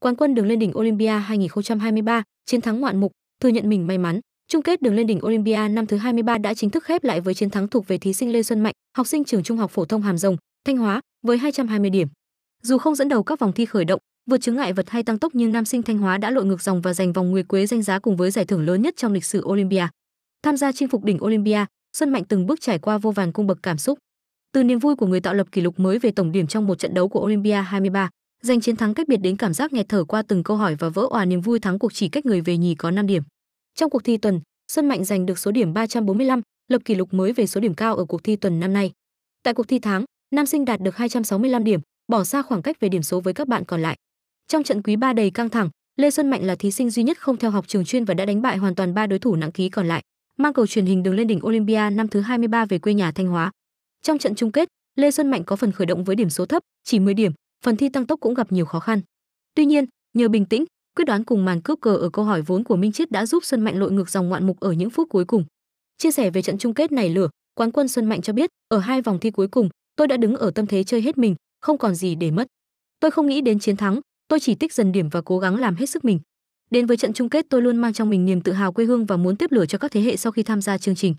quán quân đường lên đỉnh Olympia 2023, chiến thắng ngoạn mục, thừa nhận mình may mắn. Chung kết đường lên đỉnh Olympia năm thứ 23 đã chính thức khép lại với chiến thắng thuộc về thí sinh Lê Xuân Mạnh, học sinh trường Trung học phổ thông Hàm Rồng, Thanh Hóa với 220 điểm. Dù không dẫn đầu các vòng thi khởi động, vượt chướng ngại vật hay tăng tốc nhưng nam sinh Thanh Hóa đã lội ngược dòng và giành vòng nguyệt quế danh giá cùng với giải thưởng lớn nhất trong lịch sử Olympia. Tham gia chinh phục đỉnh Olympia, Xuân Mạnh từng bước trải qua vô vàn cung bậc cảm xúc. Từ niềm vui của người tạo lập kỷ lục mới về tổng điểm trong một trận đấu của Olympia 23, giành chiến thắng cách biệt đến cảm giác nghẹt thở qua từng câu hỏi và vỡ òa niềm vui thắng cuộc chỉ cách người về nhì có 5 điểm. Trong cuộc thi tuần, Xuân Mạnh giành được số điểm 345, lập kỷ lục mới về số điểm cao ở cuộc thi tuần năm nay. Tại cuộc thi tháng, nam sinh đạt được 265 điểm, bỏ xa khoảng cách về điểm số với các bạn còn lại. Trong trận quý 3 đầy căng thẳng, Lê Xuân Mạnh là thí sinh duy nhất không theo học trường chuyên và đã đánh bại hoàn toàn ba đối thủ nặng ký còn lại, mang cầu truyền hình đường lên đỉnh Olympia năm thứ 23 về quê nhà Thanh Hóa. Trong trận chung kết, Lê Xuân Mạnh có phần khởi động với điểm số thấp, chỉ 10 điểm, phần thi tăng tốc cũng gặp nhiều khó khăn. Tuy nhiên, nhờ bình tĩnh, quyết đoán cùng màn cướp cờ ở câu hỏi vốn của Minh Chiết đã giúp Xuân Mạnh lội ngược dòng ngoạn mục ở những phút cuối cùng. Chia sẻ về trận chung kết này lửa, quán quân Xuân Mạnh cho biết, ở hai vòng thi cuối cùng, tôi đã đứng ở tâm thế chơi hết mình, không còn gì để mất. Tôi không nghĩ đến chiến thắng, tôi chỉ tích dần điểm và cố gắng làm hết sức mình. Đến với trận chung kết tôi luôn mang trong mình niềm tự hào quê hương và muốn tiếp lửa cho các thế hệ sau khi tham gia chương trình.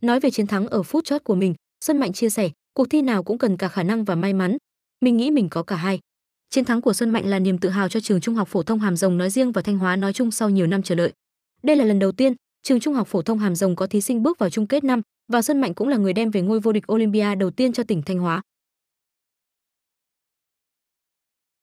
Nói về chiến thắng ở phút chót của mình, Xuân Mạnh chia sẻ, cuộc thi nào cũng cần cả khả năng và may mắn, mình nghĩ mình có cả hai chiến thắng của xuân mạnh là niềm tự hào cho trường trung học phổ thông hàm rồng nói riêng và thanh hóa nói chung sau nhiều năm chờ đợi đây là lần đầu tiên trường trung học phổ thông hàm rồng có thí sinh bước vào chung kết năm và xuân mạnh cũng là người đem về ngôi vô địch olympia đầu tiên cho tỉnh thanh hóa